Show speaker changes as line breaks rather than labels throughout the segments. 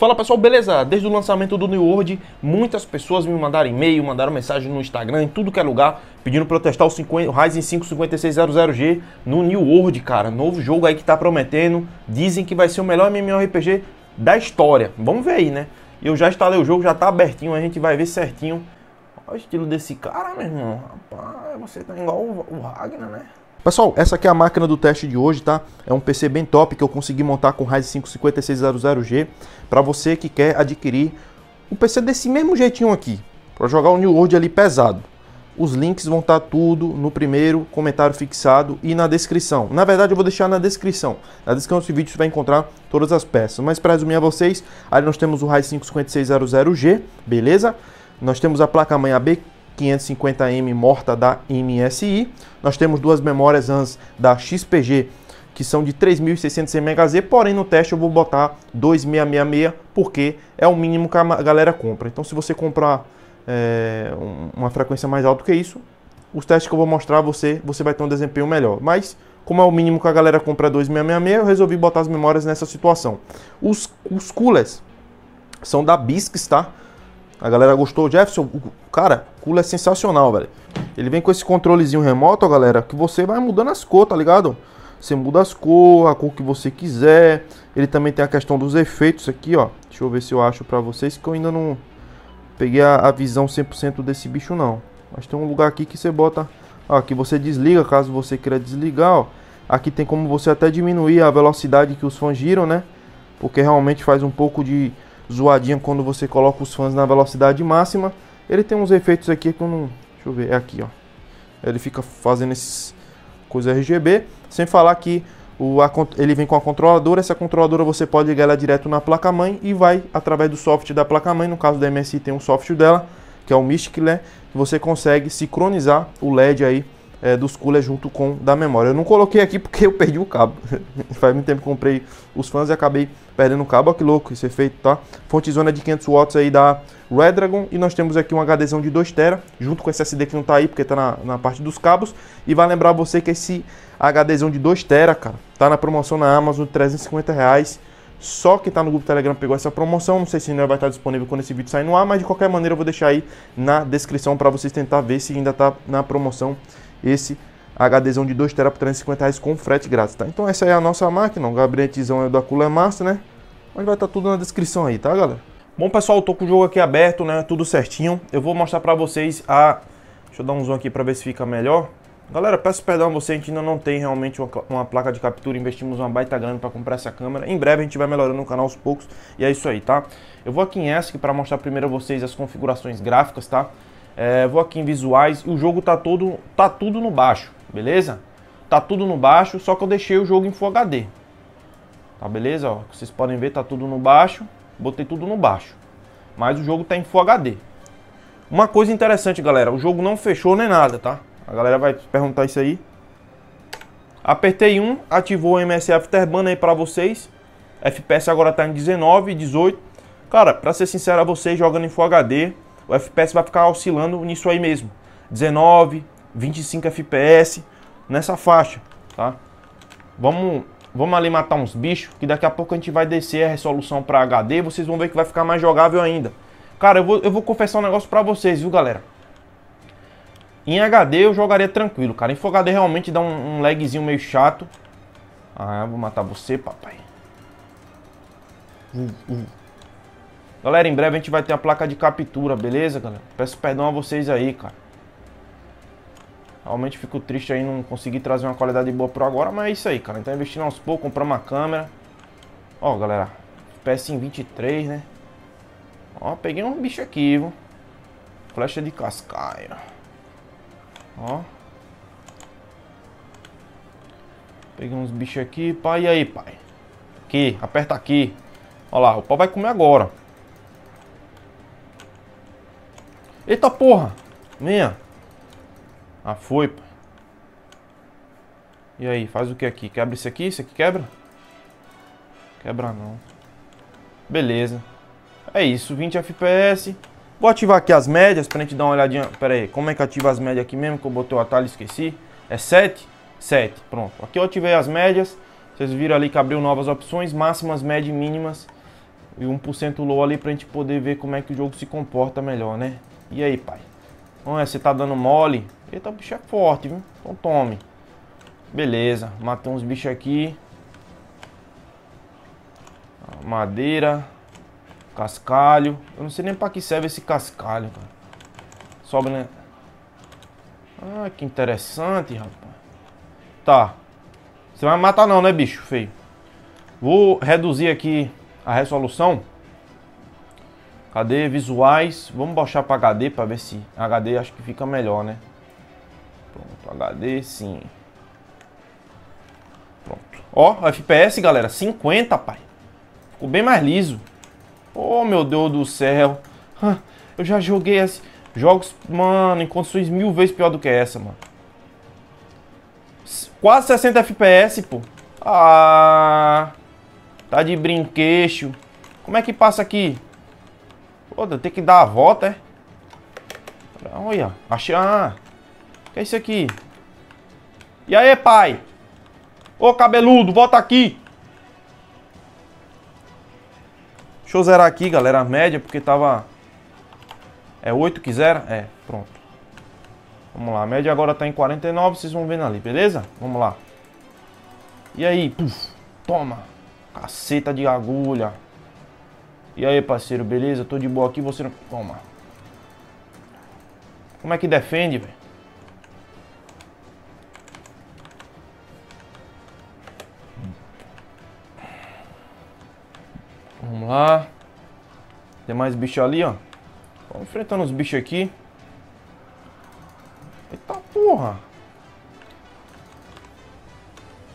Fala pessoal, beleza? Desde o lançamento do New World, muitas pessoas me mandaram e-mail, mandaram mensagem no Instagram, em tudo que é lugar, pedindo para eu testar o, 50, o Ryzen 5 5600G no New World, cara. Novo jogo aí que tá prometendo, dizem que vai ser o melhor MMORPG da história. Vamos ver aí, né? Eu já instalei o jogo, já tá abertinho, a gente vai ver certinho. Olha o estilo desse cara, meu irmão. Rapaz, você tá igual o Ragnar, né? Pessoal, essa aqui é a máquina do teste de hoje, tá? É um PC bem top que eu consegui montar com Ryzen 5 5600G para você que quer adquirir um PC desse mesmo jeitinho aqui, para jogar o New World ali pesado. Os links vão estar tá tudo no primeiro comentário fixado e na descrição. Na verdade, eu vou deixar na descrição. Na descrição desse vídeo você vai encontrar todas as peças. Mas para resumir a vocês, aí nós temos o Ryzen 5 5600G, beleza? Nós temos a placa-mãe AB 550M morta da MSI. Nós temos duas memórias ANS da XPG que são de 3.600 MHz, porém no teste eu vou botar 2.666 porque é o mínimo que a galera compra. Então se você comprar é, uma frequência mais alta que isso, os testes que eu vou mostrar você, você vai ter um desempenho melhor. Mas como é o mínimo que a galera compra 2.666, eu resolvi botar as memórias nessa situação. Os, os coolers são da BISC, tá? A galera gostou. Jefferson, cara, o culo é sensacional, velho. Ele vem com esse controlezinho remoto, galera, que você vai mudando as cores, tá ligado? Você muda as cores, a cor que você quiser. Ele também tem a questão dos efeitos aqui, ó. Deixa eu ver se eu acho pra vocês, que eu ainda não peguei a, a visão 100% desse bicho, não. Mas tem um lugar aqui que você bota... Ó, aqui você desliga, caso você queira desligar, ó. Aqui tem como você até diminuir a velocidade que os fãs giram, né? Porque realmente faz um pouco de zoadinha quando você coloca os fãs na velocidade máxima. Ele tem uns efeitos aqui que eu não... Deixa eu ver, é aqui, ó. Ele fica fazendo esses coisas RGB. Sem falar que o, a, ele vem com a controladora. Essa controladora você pode ligar ela direto na placa-mãe e vai através do software da placa-mãe. No caso da MSI tem um software dela, que é o Mystic, né? Você consegue sincronizar o LED aí é, dos coolers junto com da memória. Eu não coloquei aqui porque eu perdi o cabo. Faz muito tempo que comprei os fãs e acabei perdendo o cabo. Olha que louco esse efeito, tá? Fonte zona de 500 watts aí da Redragon. E nós temos aqui um HDzão de 2TB, junto com esse SSD que não tá aí, porque tá na, na parte dos cabos. E vai lembrar você que esse HDzão de 2TB, cara, tá na promoção na Amazon, 350 reais. Só que tá no grupo Telegram pegou essa promoção. Não sei se ainda vai estar disponível quando esse vídeo sair no ar, mas de qualquer maneira eu vou deixar aí na descrição para vocês tentar ver se ainda tá na promoção esse HDzão de 2 tera por 350 reais com frete grátis, tá? Então essa é a nossa máquina, o gabinetezão é da Cooler Master, né? Mas vai estar tá tudo na descrição aí, tá, galera? Bom, pessoal, eu tô com o jogo aqui aberto, né? Tudo certinho. Eu vou mostrar pra vocês a... Deixa eu dar um zoom aqui pra ver se fica melhor. Galera, peço perdão a vocês, a gente ainda não tem realmente uma, uma placa de captura, investimos uma baita grana para comprar essa câmera. Em breve a gente vai melhorando o canal aos poucos e é isso aí, tá? Eu vou aqui em ESC para mostrar primeiro a vocês as configurações gráficas, tá? É, vou aqui em visuais e o jogo tá todo tá tudo no baixo, beleza? Tá tudo no baixo, só que eu deixei o jogo em Full HD. Tá beleza? Ó, vocês podem ver, tá tudo no baixo. Botei tudo no baixo. Mas o jogo tá em Full HD. Uma coisa interessante, galera, o jogo não fechou nem nada, tá? A galera vai perguntar isso aí. Apertei 1, ativou o MS Afterburn aí para vocês. FPS agora tá em 19, 18. Cara, pra ser sincero a vocês, jogando em Full HD, o FPS vai ficar oscilando nisso aí mesmo. 19, 25 FPS, nessa faixa, tá? Vamos, vamos ali matar uns bichos, que daqui a pouco a gente vai descer a resolução para HD, vocês vão ver que vai ficar mais jogável ainda. Cara, eu vou, eu vou confessar um negócio pra vocês, viu, galera? Em HD eu jogaria tranquilo, cara. Em Full HD realmente dá um, um lagzinho meio chato. Ah, vou matar você, papai. Uh, uh. Galera, em breve a gente vai ter a placa de captura, beleza, galera? Peço perdão a vocês aí, cara. Realmente fico triste aí não conseguir trazer uma qualidade boa pro agora, mas é isso aí, cara. Então investindo aos poucos, comprar uma câmera. Ó, galera, PS em 23, né? Ó, peguei um bicho aqui, viu? Flecha de cascaia. Ó. Peguei uns bichos aqui, pai. E aí, pai? Aqui, aperta aqui. Ó lá, o pau vai comer agora. Eita porra! Venha! Ah, foi, pai. E aí, faz o que aqui? Quebra isso aqui? Isso aqui quebra? Quebra não. Beleza. É isso, 20 FPS. Vou ativar aqui as médias pra gente dar uma olhadinha. Pera aí, como é que ativa as médias aqui mesmo? Que eu botei o atalho e esqueci. É 7? 7, pronto. Aqui eu ativei as médias. Vocês viram ali que abriu novas opções, máximas, médias e mínimas. E 1% low ali pra gente poder ver como é que o jogo se comporta melhor, né? E aí, pai? Olha, é, você tá dando mole? Eita, o bicho é forte, viu? Então tome. Beleza, matei uns bichos aqui. Madeira. Cascalho. Eu não sei nem pra que serve esse cascalho, cara. Sobe, né? Ah, que interessante, rapaz. Tá. Você vai matar não, né, bicho, feio? Vou reduzir aqui a resolução. Cadê visuais? Vamos baixar para HD para ver se HD acho que fica melhor, né? Pronto, HD sim. Pronto. Ó, FPS, galera, 50, pai. Ficou bem mais liso. Oh, meu Deus do céu. Eu já joguei jogos, mano, em condições mil vezes pior do que essa, mano. Quase 60 FPS, pô. Ah, tá de brinquedo. Como é que passa aqui? Pô, tem que dar a volta, é? Olha, achei... Ah, o que é isso aqui? E aí, pai? Ô, cabeludo, volta aqui! Deixa eu zerar aqui, galera, a média, porque tava... É 8 que zera? É, pronto. Vamos lá, a média agora tá em 49, vocês vão vendo ali, beleza? Vamos lá. E aí, puf, toma. Caceta de agulha. E aí, parceiro, beleza? Tô de boa aqui, você não... Toma. Como é que defende, velho? Vamos lá. Tem mais bicho ali, ó. Vamos enfrentando os bichos aqui. Eita porra.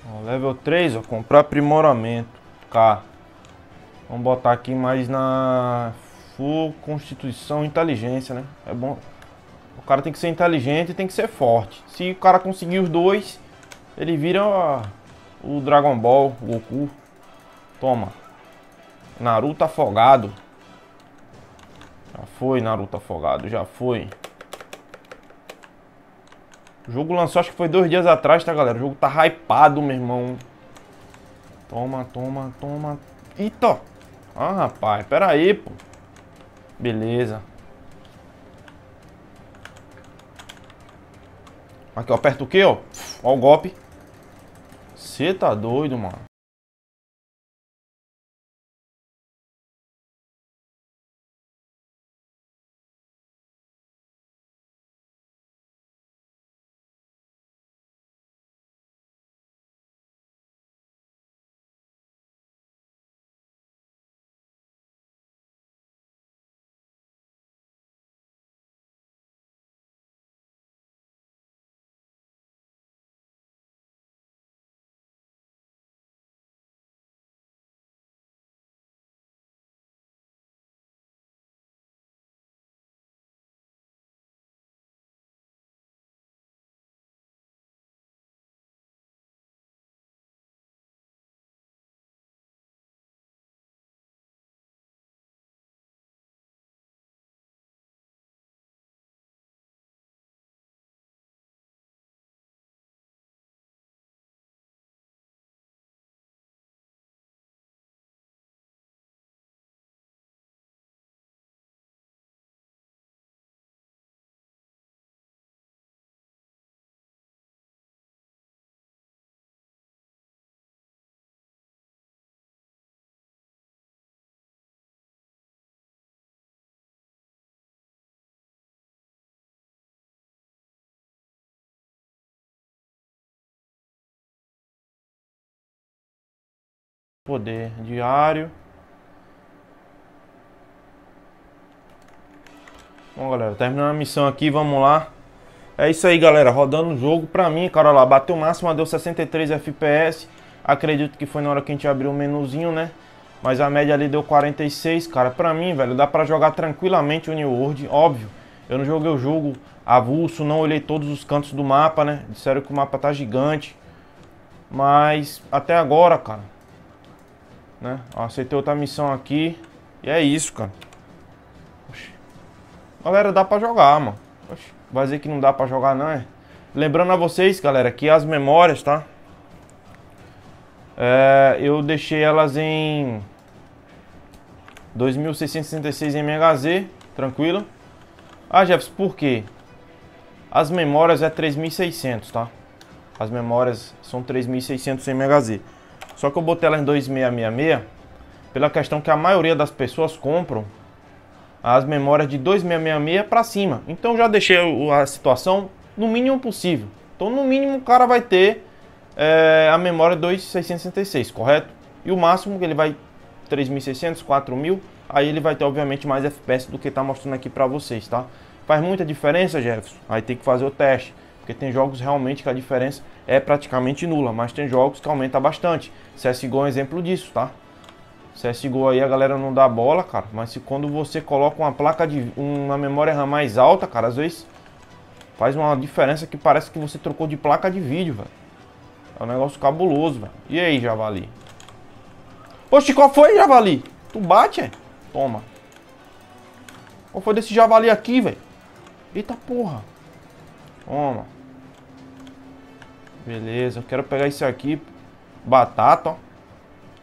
Ó, level 3, ó. Comprar aprimoramento. K. Vamos botar aqui mais na Full Constituição Inteligência, né? É bom. O cara tem que ser inteligente e tem que ser forte. Se o cara conseguir os dois, ele vira o Dragon Ball, o Goku. Toma. Naruto afogado. Já foi, Naruto afogado, já foi. O jogo lançou, acho que foi dois dias atrás, tá, galera? O jogo tá hypado, meu irmão. Toma, toma, toma. Eita! Ah, rapaz, pera aí, pô. Beleza. Aqui, ó, aperta o quê, ó? Ó o golpe. Você tá doido, mano. poder diário. Bom, galera, terminando a missão aqui, vamos lá. É isso aí, galera, rodando o jogo. Pra mim, cara, lá, bateu o máximo, deu 63 FPS. Acredito que foi na hora que a gente abriu o menuzinho, né? Mas a média ali deu 46, cara. Pra mim, velho, dá pra jogar tranquilamente o New World, óbvio. Eu não joguei o jogo avulso, não olhei todos os cantos do mapa, né? Disseram que o mapa tá gigante. Mas até agora, cara, né? Ó, aceitei outra missão aqui. E é isso, cara. Oxi. Galera, dá pra jogar, mano. Oxi. Vai dizer que não dá pra jogar, não, é? Lembrando a vocês, galera, que as memórias, tá? É, eu deixei elas em 2666 MHz, tranquilo. Ah, Jeffs, por quê? As memórias é 3600, tá? As memórias são 3600 MHz. Só que eu botei ela em 2666 pela questão que a maioria das pessoas compram as memórias de 2666 para cima. Então já deixei a situação no mínimo possível. Então no mínimo o cara vai ter é, a memória 2666, correto? E o máximo que ele vai 3600, 4000, aí ele vai ter obviamente mais FPS do que está mostrando aqui para vocês, tá? Faz muita diferença, Jefferson. Aí tem que fazer o teste porque tem jogos realmente que a diferença é praticamente nula, mas tem jogos que aumenta bastante. CSGO é um exemplo disso, tá? CSGO aí a galera não dá bola, cara, mas se quando você coloca uma placa de uma memória RAM mais alta, cara, às vezes faz uma diferença que parece que você trocou de placa de vídeo, velho. É um negócio cabuloso, velho. E aí, Javali? Poxa, qual foi, Javali? Tu bate, é? Toma. Qual foi desse Javali aqui, velho? Eita porra. Toma. Beleza, eu quero pegar esse aqui. Batata, ó.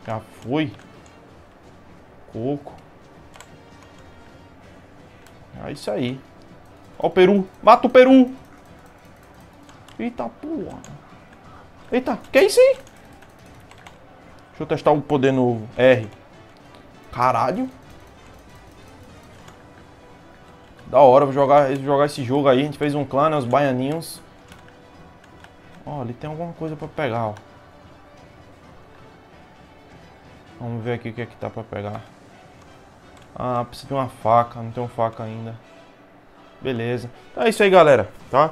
Já foi. Coco. É isso aí. Ó o peru. Mata o peru. Eita, porra. Eita, que é isso aí? Deixa eu testar o um poder novo. R. Caralho. Da hora, vou jogar, jogar esse jogo aí. A gente fez um clã, né? Os baianinhos. Ó, ali tem alguma coisa pra pegar, ó. Vamos ver aqui o que é que tá pra pegar. Ah, precisa de uma faca. Não tenho faca ainda. Beleza. Então é isso aí, galera, tá?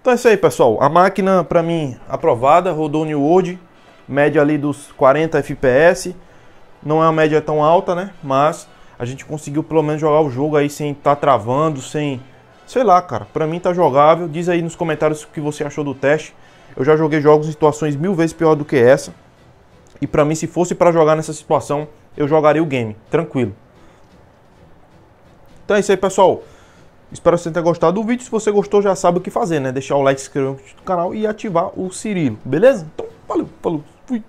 Então é isso aí, pessoal. A máquina, pra mim, aprovada. Rodou New World. Média ali dos 40 FPS. Não é uma média tão alta, né? Mas a gente conseguiu pelo menos jogar o jogo aí sem estar tá travando, sem. Sei lá, cara. Pra mim tá jogável. Diz aí nos comentários o que você achou do teste. Eu já joguei jogos em situações mil vezes pior do que essa. E pra mim, se fosse para jogar nessa situação, eu jogaria o game. Tranquilo. Então é isso aí, pessoal. Espero que você tenha gostado do vídeo. Se você gostou, já sabe o que fazer, né? Deixar o like, se inscrever no canal e ativar o Cirilo, beleza? Então, valeu, falou, fui.